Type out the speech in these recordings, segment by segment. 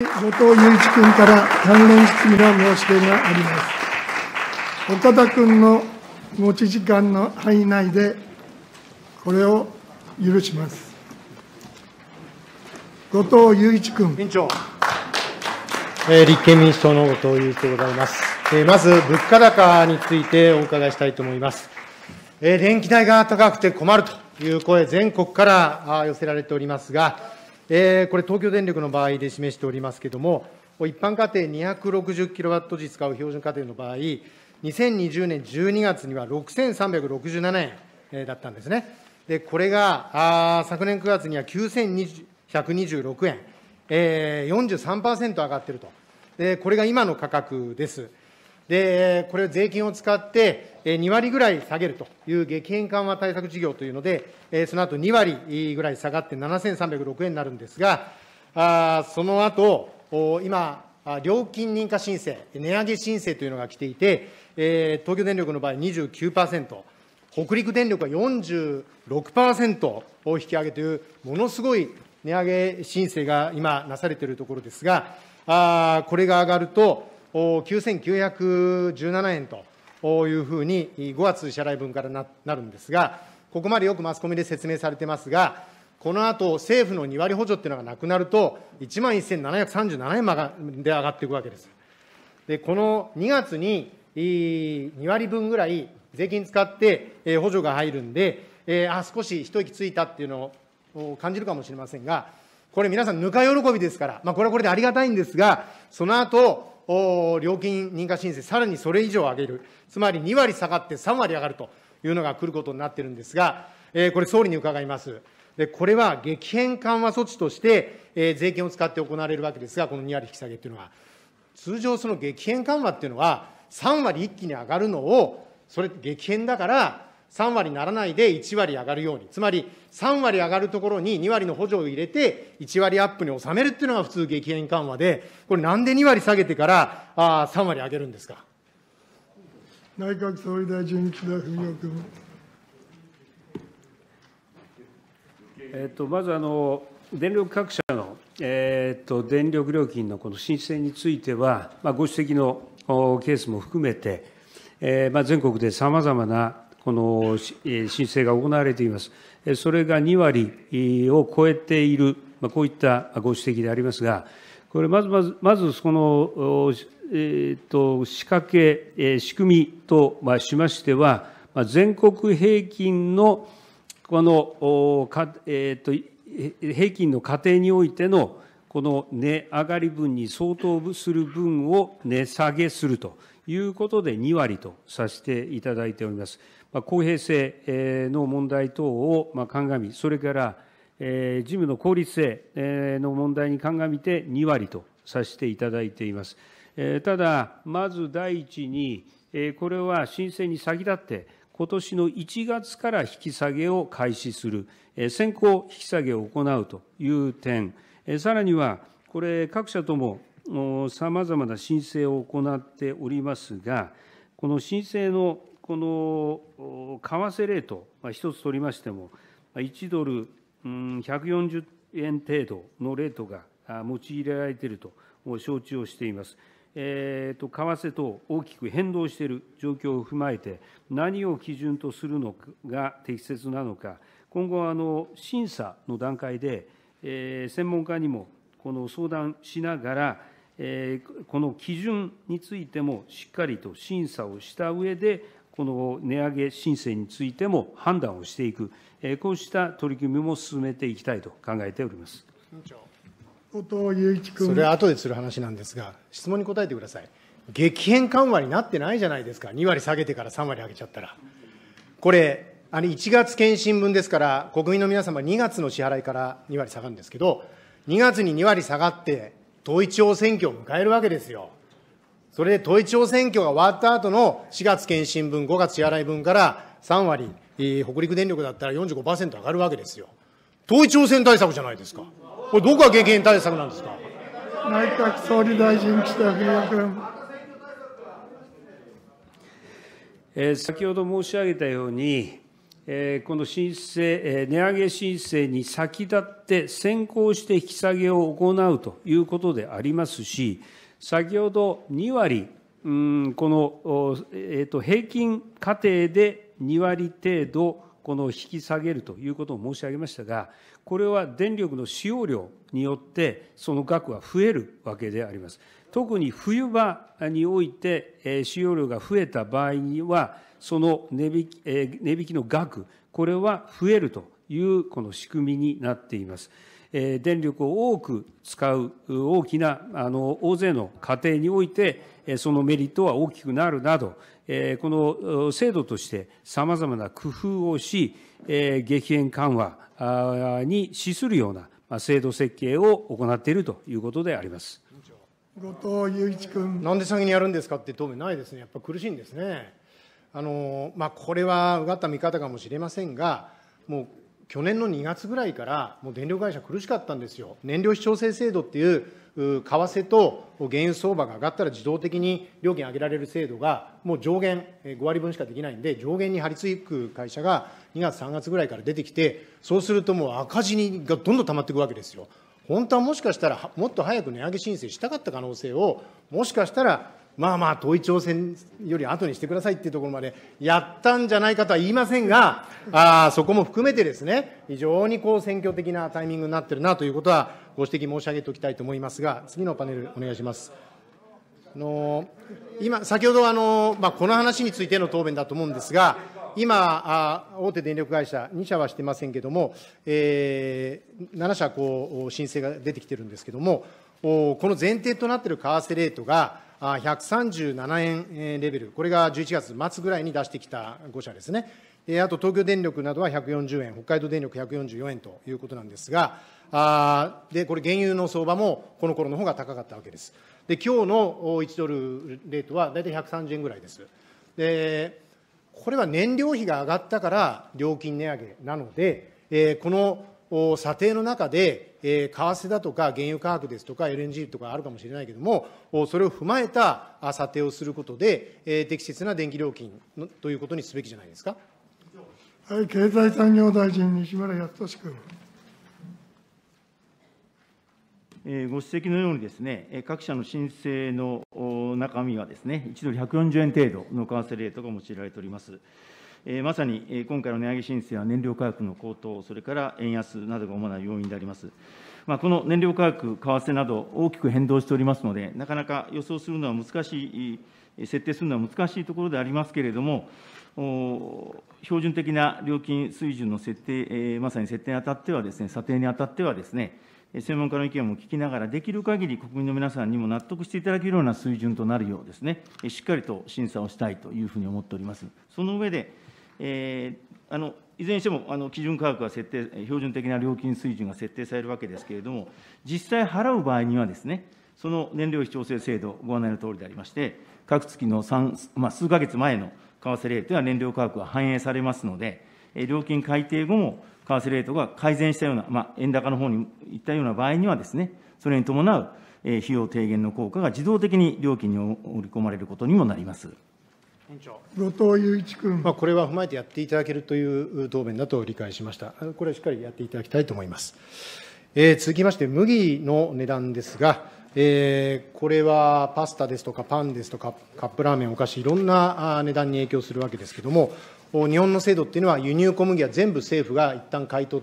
後藤祐一君から関連質疑の申し出があります。岡田君の持ち時間の範囲内で、これを許します。後藤祐一君。委員長。えー、立憲民主党の後藤祐一でございます。えー、まず、物価高についてお伺いしたいと思います。えー、電気代が高くて困るという声、全国から寄せられておりますが、えー、これ、東京電力の場合で示しておりますけれども、一般家庭260キロワット時使う標準家庭の場合、2020年12月には6367円だったんですね。で、これがあ昨年9月には9126円、えー、43%上がっていると。で、これが今の価格です。で、これ税金を使って、2割ぐらい下げるという激変緩和対策事業というので、その後2割ぐらい下がって7306円になるんですが、その後、今、料金認可申請、値上げ申請というのが来ていて、東京電力の場合29%、北陸電力は46%を引き上げという、ものすごい値上げ申請が今、なされているところですが、これが上がると、9917円と、いうふうに、5月支払い分からなるんですが、ここまでよくマスコミで説明されてますが、このあと政府の2割補助っていうのがなくなると、1万1737円まで上がっていくわけです。で、この2月に2割分ぐらい税金使って補助が入るんで、あ、少し一息ついたっていうのを感じるかもしれませんが、これ皆さんぬか喜びですから、まあ、これはこれでありがたいんですが、その後、料金認可申請、さらにそれ以上上げる、つまり2割下がって3割上がるというのが来ることになってるんですが、えー、これ、総理に伺います。でこれは激変緩和措置として、えー、税金を使って行われるわけですが、この2割引き下げというのは、通常、その激変緩和っていうのは、3割一気に上がるのを、それ、激変だから、3割にならないで1割上がるように、つまり3割上がるところに2割の補助を入れて、1割アップに収めるっていうのが普通激変緩和で、これ、なんで2割下げてからあ3割上げるんですか。内閣総理大臣、岸田文雄君。えっと、まずあの電力各社の、えっと電力料金のこの申請については、まあ、ご指摘のケースも含めて、えーまあ、全国でさまざまなこの申請が行われています。それが2割を超えている、こういったご指摘でありますが、これまずまず、まずその、えーと、仕掛け、え仕組みと、ましましては、ま全国平均のこのえーと、と平均の家庭においてのこの値上がり分に相当する分を値下げするということで2割とさせていただいております。まあ、公平性の問題等をまあ鑑み、それから事務の効率性の問題に鑑みて2割とさせていただいています。ただ、まず第一に、これは申請に先立って、今年の1月から引き下げを開始する、先行引き下げを行うという点、さらには、これ、各社ともさまざまな申請を行っておりますが、この申請のこの為替レート、一つ取りましても、1ドル140円程度のレートが用いられていると承知をしています。えーと、為替と大きく変動している状況を踏まえて、何を基準とするのが適切なのか、今後、あの審査の段階で、えー、専門家にもこの相談しながら、この基準についてもしっかりと審査をしたうえで、この値上げ申請についても判断をしていく、こうした取り組みも進めていきたいと考えております後藤祐一君。それは後でする話なんですが、質問に答えてください。激変緩和になってないじゃないですか、2割下げてから3割上げちゃったら。これ、あれ1月検診分ですから、国民の皆様、2月の支払いから2割下がるんですけど、2月に2割下がって、統一地方選挙を迎えるわけですよ。それで統一地方選挙が終わった後の4月検診分、5月支払い分から3割、北陸電力だったら45%上がるわけですよ。統一地方選対策じゃないですか。これ、どこが激変対策なんですか。内閣総理大臣、岸田文雄君。え先ほど申し上げたように、この申請、値上げ申請に先立って先行して引き下げを行うということでありますし、先ほど2割、この、えー、と平均家庭で2割程度、この引き下げるということを申し上げましたが、これは電力の使用量によって、その額は増えるわけであります。特に冬場において、使用量が増えた場合には、その値引き,、えー、値引きの額、これは増えるというこの仕組みになっています。え電力を多く使う大きなあの大勢の家庭において、そのメリットは大きくなるなど、この制度としてさまざまな工夫をし、激変緩和に資するような制度設計を行っているということであります。後藤祐一君。なんで先にやるんですかって答弁ないですね。やっぱ苦しいんですね。あのまあ、これはうがった見方かもしれませんが、もう去年の2月ぐらいから、もう電力会社、苦しかったんですよ、燃料費調整制度っていう、為替と原油相場が上がったら自動的に料金上げられる制度が、もう上限、5割分しかできないんで、上限に張り付く会社が2月、3月ぐらいから出てきて、そうするともう赤字にがどんどん溜まっていくわけですよ。本当はもしかしたら、もっと早く値上げ申請したかった可能性を、もしかしたらまあまあ統一地方選より後にしてくださいっていうところまでやったんじゃないかとは言いませんが、あそこも含めてですね、非常にこう選挙的なタイミングになってるなということは、ご指摘申し上げておきたいと思いますが、次のパネル、お願いします。あの今、先ほどあの、まあ、この話についての答弁だと思うんですが、今、あ大手電力会社、2社はしてませんけれども、えー、7社こう、申請が出てきてるんですけれども、おこの前提となっている為替レートが、137円レベル、これが11月末ぐらいに出してきた5社ですね。あと東京電力などは140円、北海道電力144円ということなんですが、あでこれ、原油の相場もこの頃の方が高かったわけです。で今日の1ドルレートは大体130円ぐらいです。でこれは燃料費が上がったから料金値上げなので、えー、この査定の中で、え為替だとか原油価格ですとか LNG とかあるかもしれないけれども、それを踏まえた査定をすることで、え適切な電気料金ということにすべきじゃないですか。はい、経済産業大臣、西村康稔君。ご指摘のようにですね、各社の申請の中身はですね、1ドル140円程度の為替レートが用いられております。まさに今回の値上げ申請は燃料価格の高騰、それから円安などが主な要因であります。この燃料価格、為替など、大きく変動しておりますので、なかなか予想するのは難しい、設定するのは難しいところでありますけれども、標準的な料金水準の設定、まさに設定にあたってはですね、査定にあたってはですね、専門家の意見も聞きながら、できる限り国民の皆さんにも納得していただけるような水準となるようですね、しっかりと審査をしたいというふうに思っております。その上でいずれにしても基準価格は設定、標準的な料金水準が設定されるわけですけれども、実際払う場合にはですね、その燃料費調整制度、ご案内のとおりでありまして、各月の3、まあ、数か月前の為替レートや燃料価格は反映されますので、料金改定後も為替レートが改善したような、まあ、円高の方にいったような場合にはですね、それに伴う費用低減の効果が自動的に料金に織り込まれることにもなります。後藤祐一君。まあ、これは踏まえてやっていただけるという答弁だと理解しました。これはしっかりやっていただきたいと思います。えー、続きまして、麦の値段ですが、えー、これはパスタですとかパンですとかカップラーメン、お菓子、いろんな値段に影響するわけですけれども、日本の制度っていうのは輸入小麦は全部政府が一旦買い取っ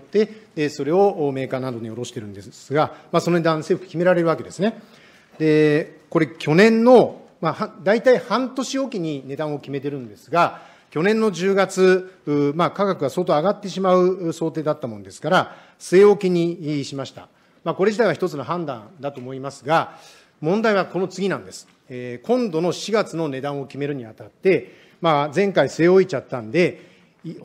て、それをメーカーなどに卸してるんですが、まあ、その値段、政府決められるわけですね。で、これ去年のまあ、大体半年おきに値段を決めてるんですが、去年の10月、まあ、価格が相当上がってしまう想定だったものですから、据え置きにしました。まあ、これ自体は一つの判断だと思いますが、問題はこの次なんです。えー、今度の4月の値段を決めるにあたって、まあ、前回据え置いちゃったんで、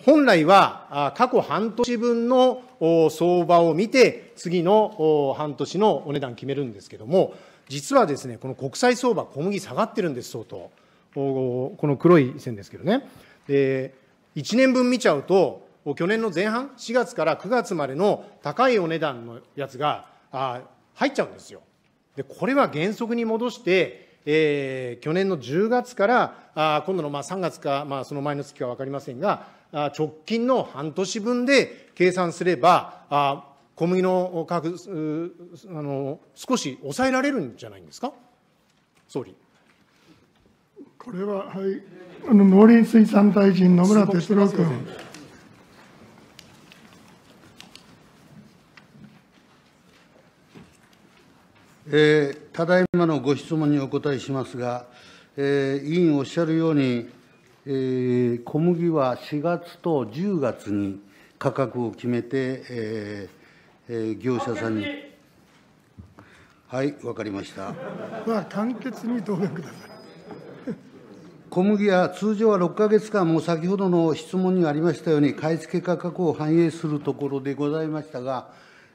本来は過去半年分の相場を見て、次の半年のお値段決めるんですけども、実はですね、この国際相場、小麦下がってるんです、相当。この黒い線ですけどね。で、1年分見ちゃうと、去年の前半、4月から9月までの高いお値段のやつがあ入っちゃうんですよ。で、これは原則に戻して、えー、去年の10月からあ今度のまあ3月か、まあ、その前の月か分かりませんが、あ直近の半年分で計算すれば、あ小麦の価格あの、少し抑えられるんじゃないんですか、総理。これは、はい、あの農林水産大臣、野村哲郎君。えー、ただいまのご質問にお答えしますが、えー、委員おっしゃるように、えー、小麦は4月と10月に価格を決めて、えー、え業者さんに。はい、わかりました。ま簡潔に答弁ください。小麦は通常は6か月間、も先ほどの質問にありましたように、買い付け価格を反映するところでございましたが、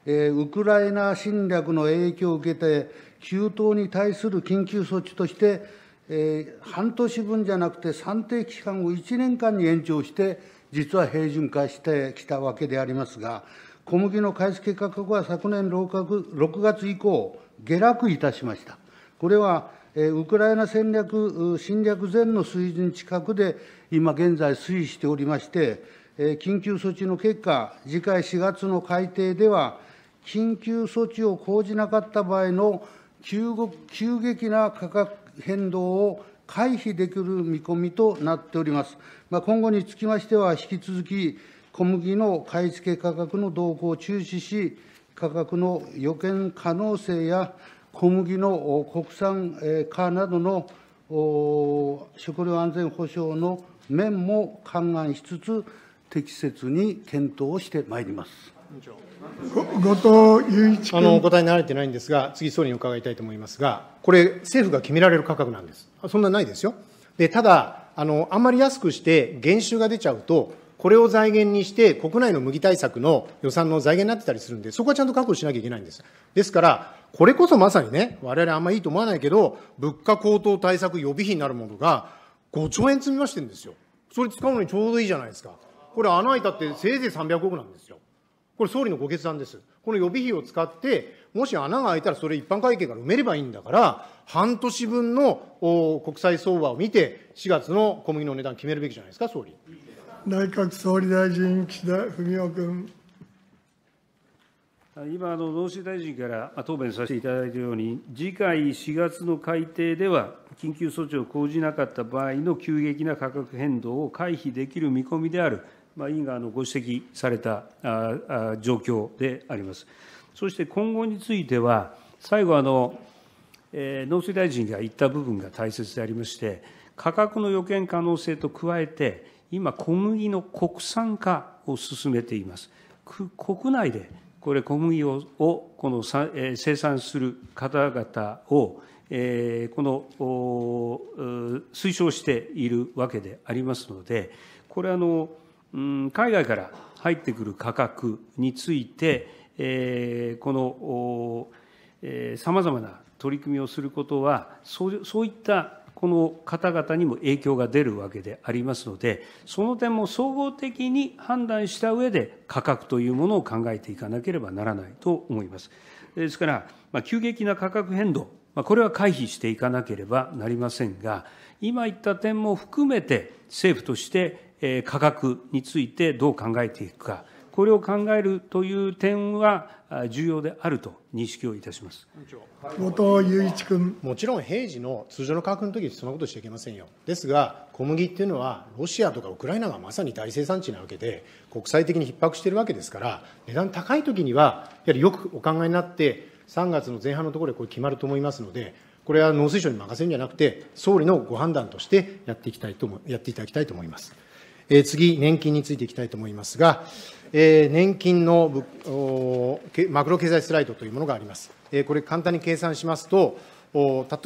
えー、ウクライナ侵略の影響を受けて、急騰に対する緊急措置として、えー、半年分じゃなくて、算定期間を1年間に延長して、実は平準化してきたわけでありますが、小麦の開け計画は昨年6月以降、下落いたしました。これはウクライナ戦略、侵略前の水準近くで、今現在推移しておりまして、緊急措置の結果、次回4月の改定では、緊急措置を講じなかった場合の急急激な価格変動を回避できる見込みとなっております。まあ、今後につきましては、引き続き、小麦の買い付け価格の動向を注視し、価格の予見可能性や小麦の国産化などの食料安全保障の面も勘案しつつ、適切に検討をしてまいります。後藤祐一あのお答えになられてないんですが、次、総理に伺いたいと思いますが、これ、政府が決められる価格なんです、そんなないですよ、でただあの、あんまり安くして減収が出ちゃうと、これを財源にして、国内の麦対策の予算の財源になってたりするんで、そこはちゃんと確保しなきゃいけないんです。ですから、これこそまさにね、我々あんまいいと思わないけど、物価高騰対策予備費になるものが、5兆円積み増してるんですよ。それ使うのにちょうどいいじゃないですか。これ穴開いたってせいぜい300億なんですよ。これ総理のご決断です。この予備費を使って、もし穴が開いたらそれ一般会計から埋めればいいんだから、半年分の国際相場を見て、4月の小麦の値段決めるべきじゃないですか、総理。内閣総理大臣、岸田文雄君。今、農水大臣から答弁させていただいたように、次回4月の改定では、緊急措置を講じなかった場合の急激な価格変動を回避できる見込みである、まあ、委員がご指摘された状況であります。そして今後については、最後あの、え農水大臣が言った部分が大切でありまして、価格の予見可能性と加えて、今、小麦の国産化を進めています。国内でこれ、小麦をこの生産する方々を、えー、この推奨しているわけでありますので、これあの、うん、海外から入ってくる価格について、えー、このさまざまな取り組みをすることは、そうそういったこの方々にも影響が出るわけでありますので、その点も総合的に判断した上で、価格というものを考えていかなければならないと思います。ですから、ま急激な価格変動、まこれは回避していかなければなりませんが、今言った点も含めて、政府としてえ価格についてどう考えていくか。これを考えるという点は重要であると認識をいたします後藤一君。もちろん平時の通常の価格の時にそんなことしちゃいけませんよ。ですが、小麦っていうのは、ロシアとかウクライナがまさに大生産地なわけで、国際的に逼迫しているわけですから、値段高い時には、やはりよくお考えになって、3月の前半のところでこれ決まると思いますので、これは農水省に任せるんじゃなくて、総理のご判断としてやっていきたいとやっていただきたいと思います。えー、次、年金についていきたいと思いますが、えー、年金のマクロ経済スライドというものがあります。えー、これ、簡単に計算しますと、例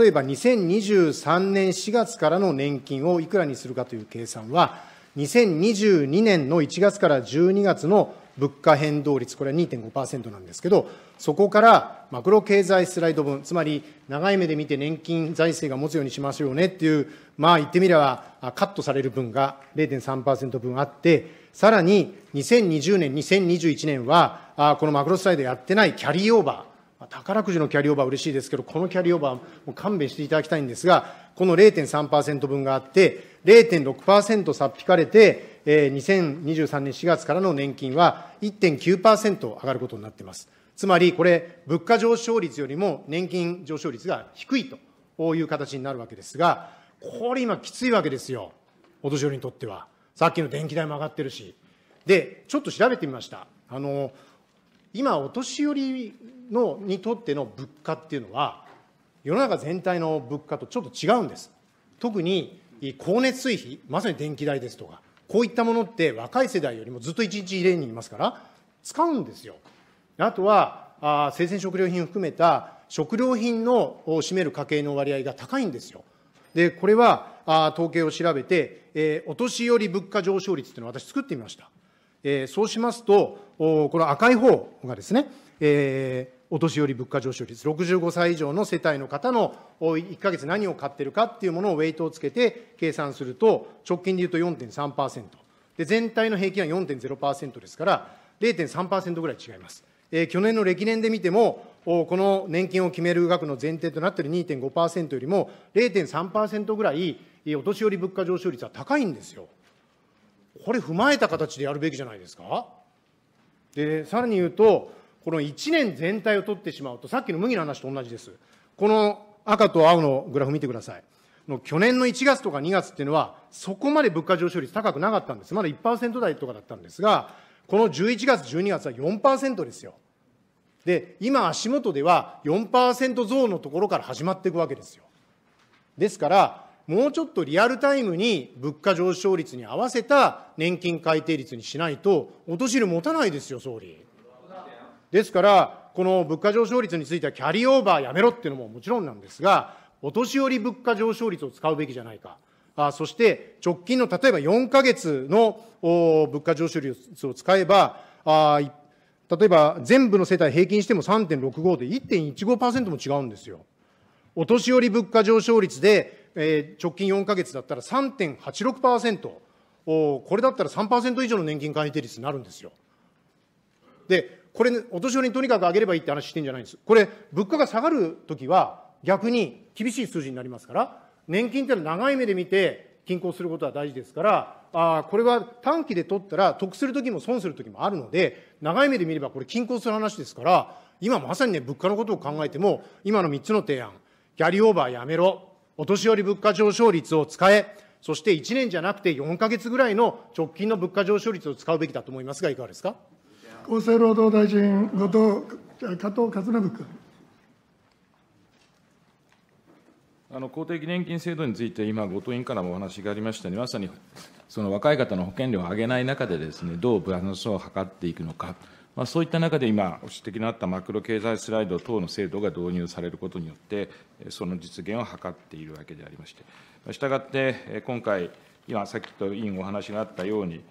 えば2023年4月からの年金をいくらにするかという計算は、2022年の1月から12月の物価変動率、これは2.5%なんですけど、そこからマクロ経済スライド分、つまり長い目で見て年金財政が持つようにしましょうねっていう、まあ言ってみればカットされる分が0.3%分あって、さらに2020年、2021年は、このマクロスライドやってないキャリーオーバー、宝くじのキャリーオーバー嬉しいですけど、このキャリーオーバー、もう勘弁していただきたいんですが、この0.3%分があって、0.6%差っ引かれて、2023年4月からの年金は1.9%上がることになっています。つまりこれ、物価上昇率よりも年金上昇率が低いという形になるわけですが、これ今きついわけですよ、お年寄りにとっては。さっきの電気代も上がってるし。で、ちょっと調べてみました。あの、今、お年寄りのにとっての物価っていうのは、世の中全体の物価とちょっと違うんです。特に光熱水費、まさに電気代ですとか、こういったものって若い世代よりもずっと一日れにいますから、使うんですよ。あとは、あ生鮮食料品を含めた食料品のを占める家計の割合が高いんですよ。で、これはあ統計を調べて、えー、お年寄り物価上昇率というのを私作ってみました。えー、そうしますと、おこの赤い方がですね、えー、お年寄り物価上昇率、65歳以上の世帯の方のお1か月何を買ってるかっていうものをウェイトをつけて計算すると、直近でいうと4.3%、で全体の平均は4.0%ですから、0.3%ぐらい違います。えー、去年の歴年で見ても、この年金を決める額の前提となっている2.5%よりも0.3%ぐらいお年寄り物価上昇率は高いんですよ。これ踏まえた形でやるべきじゃないですか。で、さらに言うと、この1年全体を取ってしまうと、さっきの麦の話と同じです。この赤と青のグラフ見てください。去年の1月とか2月っていうのは、そこまで物価上昇率高くなかったんです。まだ1%台とかだったんですが、この11月、12月は4%ですよ。で、今、足元では4%増のところから始まっていくわけですよ。ですから、もうちょっとリアルタイムに物価上昇率に合わせた年金改定率にしないと、落としり持たないですよ、総理。ですから、この物価上昇率については、キャリーオーバーやめろっていうのももちろんなんですが、お年寄り物価上昇率を使うべきじゃないか。あそして、直近の例えば4か月の物価上昇率を使えば、あ例えば全部の世帯平均しても3.65で1.15%も違うんですよ。お年寄り物価上昇率でえー、直近4か月だったら3.86%、おこれだったら3%以上の年金改定率になるんですよ。で、これ、ね、お年寄りにとにかく上げればいいって話してんじゃないんです。これ、物価が下がるときは、逆に厳しい数字になりますから、年金ってのは長い目で見て、均衡することは大事ですから、あこれは短期で取ったら、得するときも損するときもあるので、長い目で見ればこれ、均衡する話ですから、今まさにね、物価のことを考えても、今の3つの提案、キャリーオーバーやめろ、お年寄り物価上昇率を使え、そして1年じゃなくて4か月ぐらいの直近の物価上昇率を使うべきだと思いますが、いかがですか厚生労働大臣、後藤加藤勝信君。あの公的年金制度について、今、後藤委員からもお話がありましたように、まさにその若い方の保険料を上げない中でです、ね、どうバランスを図っていくのか。そういった中で今、ご指摘のあったマクロ経済スライド等の制度が導入されることによって、その実現を図っているわけでありまして、したがって、今回、今、さっきと委員お話があったように、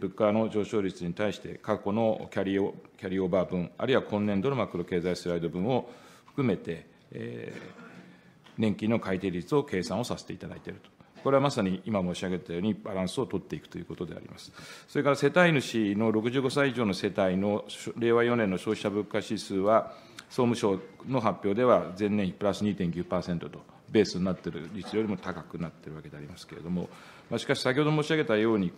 物価の上昇率に対して、過去のキャリーキャリオーバー分、あるいは今年度のマクロ経済スライド分を含めて、え年金の改定率を計算をさせていただいていると。これはまさに今申し上げたようにバランスを取っていくということであります。それから世帯主の65歳以上の世帯の令和4年の消費者物価指数は、総務省の発表では前年比プラス2.9%と、ベースになっている率よりも高くなっているわけでありますけれども、まあ、しかし先ほど申し上げたように、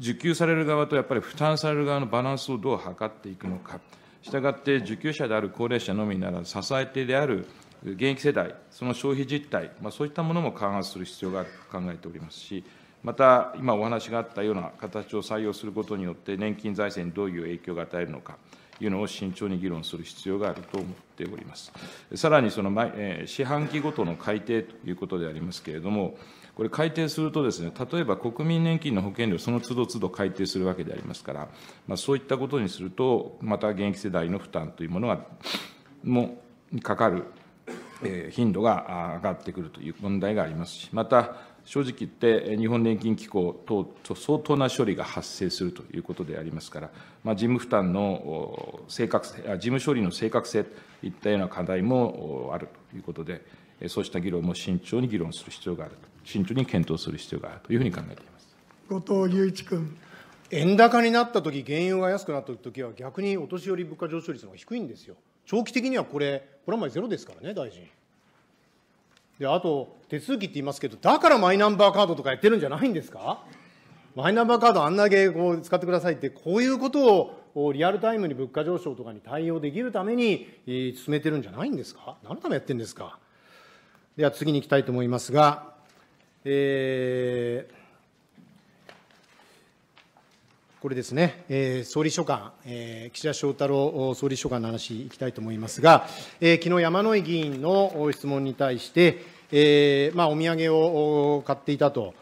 受給される側とやっぱり負担される側のバランスをどう図っていくのか、したがって受給者である高齢者のみなら支えてである現役世代、その消費実態、まあ、そういったものも勘案する必要があると考えておりますし、また今お話があったような形を採用することによって、年金財政にどういう影響が与えるのか。いうのを慎重に議論する必要があると思っております。さらにその前、えー、四半期ごとの改定ということでありますけれども、これ、改定するとです、ね、例えば国民年金の保険料、その都度都度改定するわけでありますから、まあ、そういったことにすると、また現役世代の負担というものがもかかる頻度が上がってくるという問題がありますし、また、正直言って、日本年金機構等と相当な処理が発生するということでありますから、まあ、事務負担の正確性、事務処理の正確性といったような課題もあるということで、そうした議論も慎重に議論する必要があると、慎重に検討する必要があるというふうに考えています後藤隆一君。円高になったとき、原油が安くなったときは、逆にお年寄り物価上昇率の方が低いんですよ。長期的にはこれ、プラマイゼロですからね、大臣。で、あと、手続きって言いますけど、だからマイナンバーカードとかやってるんじゃないんですかマイナンバーカードあんなげこう使ってくださいって、こういうことをリアルタイムに物価上昇とかに対応できるために、進めてるんじゃないんですか何のためやってるんですかでは次に行きたいと思いますが、えー、これですね、えー、総理秘書官、えー、岸田翔太郎総理秘書官の話いきたいと思いますが、えー、昨日山井議員の質問に対して、えーまあ、お土産を買っていたと、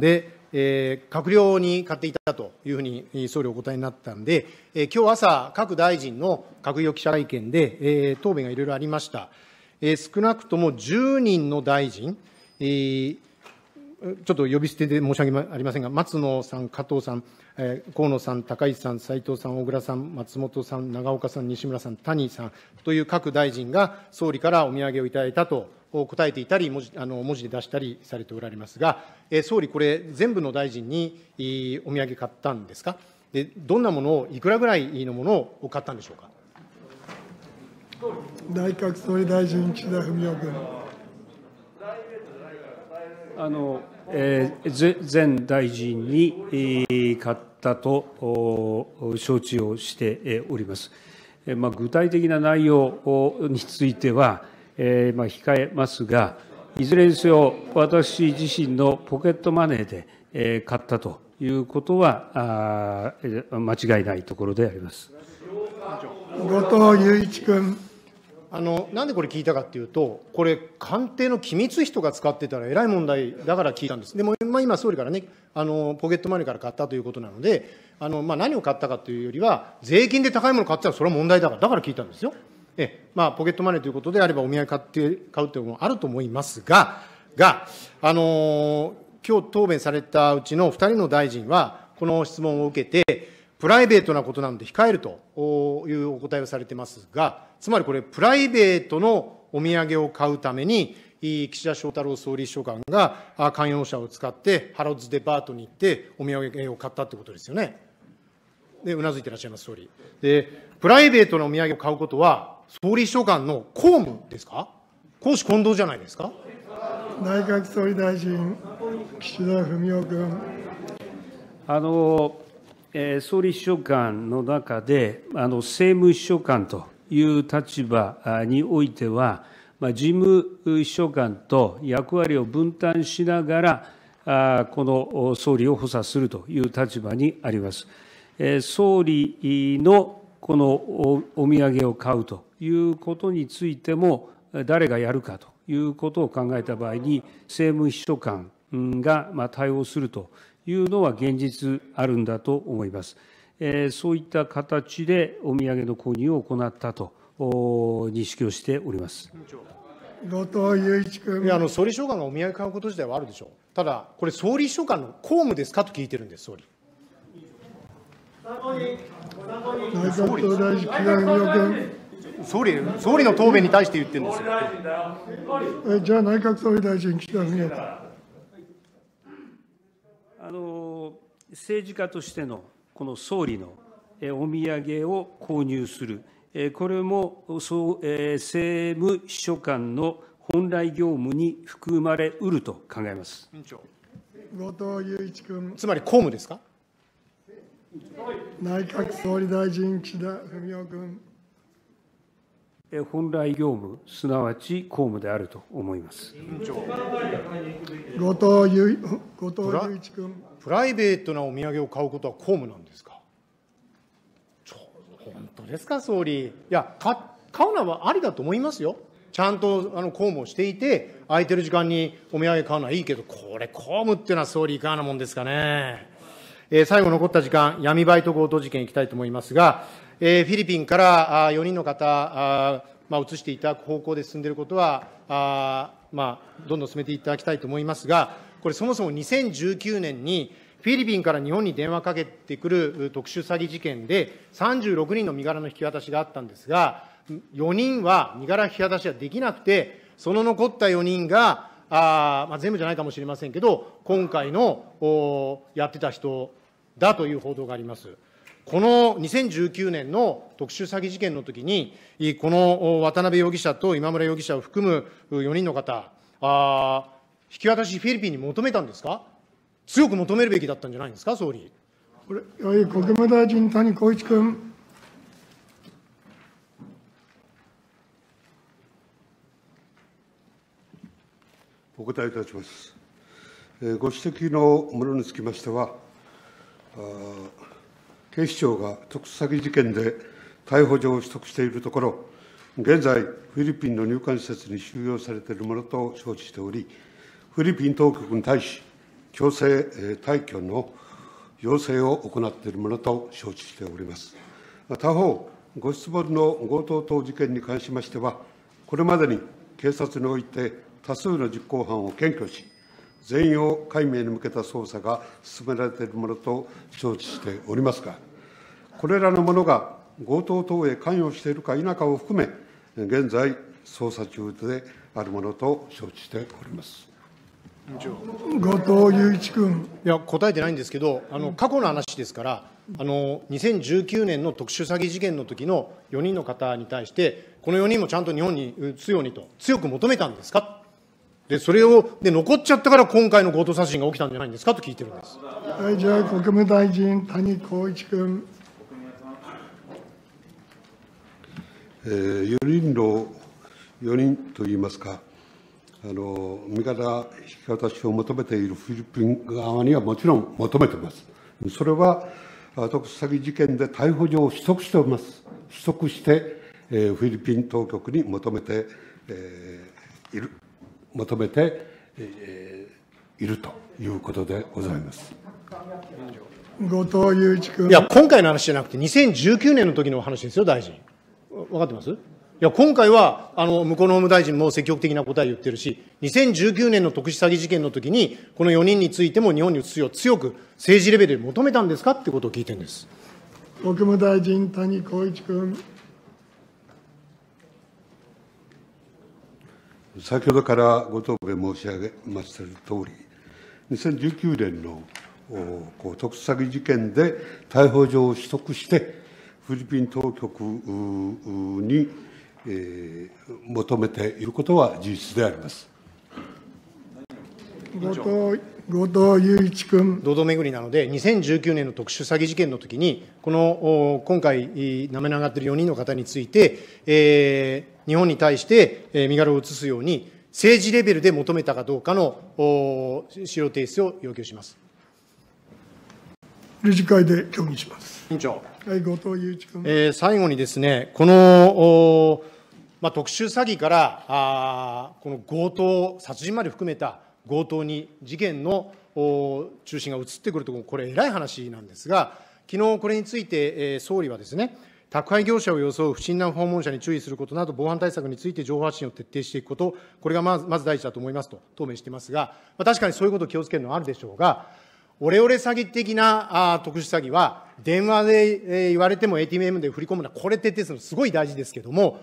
で、えー、閣僚に買っていたというふうに総理お答えになったんで、えー、今日朝、各大臣の閣僚記者会見で、えー、答弁がいろいろありました。えー、少なくとも10人の大臣、えーちょっと呼び捨てで申し訳ありませんが、松野さん、加藤さん、えー、河野さん、高市さん、斉藤さん、小倉さん、松本さん、長岡さん、西村さん、谷さんという各大臣が総理からお土産をいただいたと答えていたり、文字あの文字で出したりされておられますが、えー、総理、これ、全部の大臣にお土産買ったんですかで、どんなものを、いくらぐらいのものを買ったんでしょうか。内閣総理大臣、岸田文雄君。あの前大臣に買ったと承知をしております。具体的な内容については、控えますが、いずれにせよ、私自身のポケットマネーで買ったということは、間違いないところであります。後藤祐一君。あのなんでこれ聞いたかっていうと、これ、官邸の機密費とか使ってたらえらい問題だから聞いたんです、でも、まあ、今、総理からねあの、ポケットマネーから買ったということなので、あのまあ、何を買ったかというよりは、税金で高いもの買ったらそれは問題だから、だから聞いたんですよ。えまあ、ポケットマネーということであれば、お土産買って買うというのもあると思いますが、が、あのー、今日答弁されたうちの2人の大臣は、この質問を受けて、プライベートなことなので控えるというお答えをされてますが、つまりこれ、プライベートのお土産を買うために、岸田翔太郎総理秘書官が観葉車を使ってハローズデパートに行ってお土産を買ったってことですよね。で、うなずいてらっしゃいます、総理。で、プライベートのお土産を買うことは、総理秘書官の公務ですか公私混同じゃないですか内閣総理大臣、岸田文雄君。あの総理秘書官の中で、政務秘書官という立場においては、事務秘書官と役割を分担しながら、この総理を補佐するという立場にあります。総理のこのお土産を買うということについても、誰がやるかということを考えた場合に、政務秘書官が対応するというのは現実あるんだと思います。そういった形でお土産の購入を行ったと認識をしております。後藤祐一君いやあの総理秘書官がお土産買うこと自体はあるでしょう、ただ、これ、総理秘書官の公務ですかと聞いてるんです、総理。内閣総理総理総理の答弁に対して言ってるんですよ。えじゃあ、内閣総理大臣、岸田文雄君。政治家としてのこの総理のお土産を購入する、これも政務秘書官の本来業務に含まれうると考えます後藤祐一君。つまり公務ですか内閣総理大臣、岸田文雄君。本来業務、すなわち公務であると思います。後藤祐一君。プライベートなお土産を買うことは公務なんですか本当ですか、総理。いや、買うのはありだと思いますよ。ちゃんとあの公務をしていて、空いてる時間にお土産買うのはいいけど、これ、公務っていうのは総理いかがなもんですかね。えー、最後残った時間、闇バイト強盗事件いきたいと思いますが、えー、フィリピンからあ4人の方、あまあ、移していただく方向で進んでいることは、あまあ、どんどん進めていただきたいと思いますが、これ、そもそも2019年に、フィリピンから日本に電話かけてくる特殊詐欺事件で、36人の身柄の引き渡しがあったんですが、4人は身柄引き渡しはできなくて、その残った4人が、あまあ、全部じゃないかもしれませんけど、今回のおやってた人だという報道があります。この2019年の特殊詐欺事件の時に、この渡辺容疑者と今村容疑者を含む4人の方、あ引き渡し、フィリピンに求めたんですか、強く求めるべきだったんじゃないんですか、総理。これ国務大臣、谷公一君。お答えいたします。ご指摘のものにつきましては、警視庁が特殊詐欺事件で逮捕状を取得しているところ、現在、フィリピンの入管施設に収容されているものと承知しており、フィリピン当局に対し、強制退去の要請を行っているものと承知しております。他方、ご質問の強盗等事件に関しましては、これまでに警察において多数の実行犯を検挙し、全容解明に向けた捜査が進められているものと承知しておりますが、これらのものが強盗等へ関与しているか否かを含め、現在、捜査中であるものと承知しております。後藤祐一君。いや、答えてないんですけど、あの過去の話ですから、あの2019年の特殊詐欺事件の時の4人の方に対して、この4人もちゃんと日本に移すようにと、強く求めたんですかで、それをで残っちゃったから今回の強盗殺人が起きたんじゃないんですかと聞いてるんです。はい、じゃあ、国務大臣、谷公一君。えー、4人の4人といいますか。味方、引き渡しを求めているフィリピン側にはもちろん求めてます。それは特殊詐欺事件で逮捕状を取得しております。取得して、えー、フィリピン当局に求めて、えー、いる、求めて、えー、いるということでございます。後藤祐一君。いや、今回の話じゃなくて、2019年の時の話ですよ、大臣。分かってますいや、今回は、あの、向こうの法務大臣も積極的な答え言ってるし、2019年の特殊詐欺事件の時に、この4人についても日本に移すよう強く政治レベルで求めたんですかってことを聞いてるんです。国務大臣、谷公一君。先ほどからご答弁申し上げましたとおり、2019年のこう特殊詐欺事件で逮捕状を取得して、フィリピン当局にえー、求めていることは事実であります。後藤後藤祐一君堂々巡りなので、2019年の特殊詐欺事件の時に、この今回、なめながっている4人の方について、えー、日本に対して、え身柄を移すように、政治レベルで求めたかどうかの資料提出を要求します。理事会で協議します。委員長。はい、後藤祐一君。えー、最後にですね、この、まあ、特殊詐欺から、あこの強盗、殺人まで含めた強盗に事件の中心が移ってくるとこれ、えらい話なんですが、昨日これについて、えー、総理はですね、宅配業者を装う不審な訪問者に注意することなど、防犯対策について情報発信を徹底していくこと、これがまずまず第一だと思いますと答弁していますが、まあ、確かにそういうことを気をつけるのはあるでしょうが、オレオレ詐欺的なあ特殊詐欺は、電話で、えー、言われても ATM で振り込むのは、これ徹底するのすごい大事ですけれども、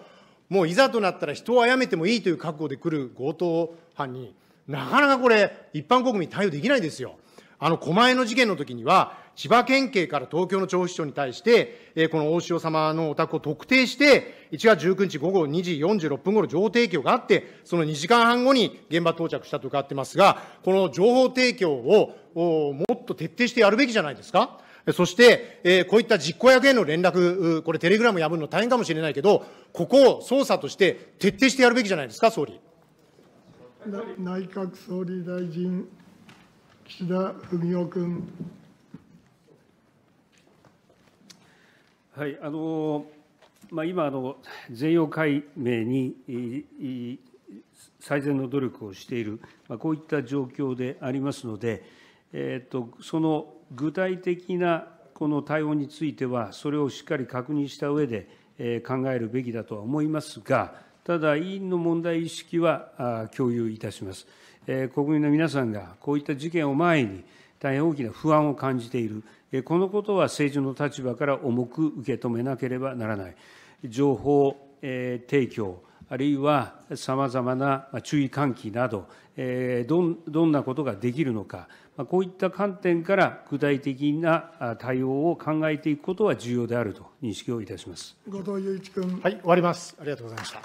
もういざとなったら人を殺めてもいいという覚悟で来る強盗犯に、なかなかこれ、一般国民対応できないですよ。あの、狛江の事件の時には、千葉県警から東京の調布市長に対して、えー、この大塩様のお宅を特定して、1月19日午後2時46分ごろ情報提供があって、その2時間半後に現場到着したと伺ってますが、この情報提供をもっと徹底してやるべきじゃないですか。そして、えー、こういった実行役への連絡、これテレグラム破るの大変かもしれないけど、ここを捜査として徹底してやるべきじゃないですか、総理。内閣総理大臣、岸田文雄君。はいあのまあ、今あの、全容解明に最善の努力をしている、まあ、こういった状況でありますので、えーと、その具体的なこの対応については、それをしっかり確認した上で、えー、考えるべきだとは思いますが、ただ、委員の問題意識は共有いたします。えー、国民の皆さんがこういった事件を前に、大変大きな不安を感じている。このことは政治の立場から重く受け止めなければならない、情報提供、あるいはさまざまな注意喚起など、どんなことができるのか、こういった観点から具体的な対応を考えていくことは重要であると認識をいたします後藤祐一君。はい、終わります。ありがとうございました。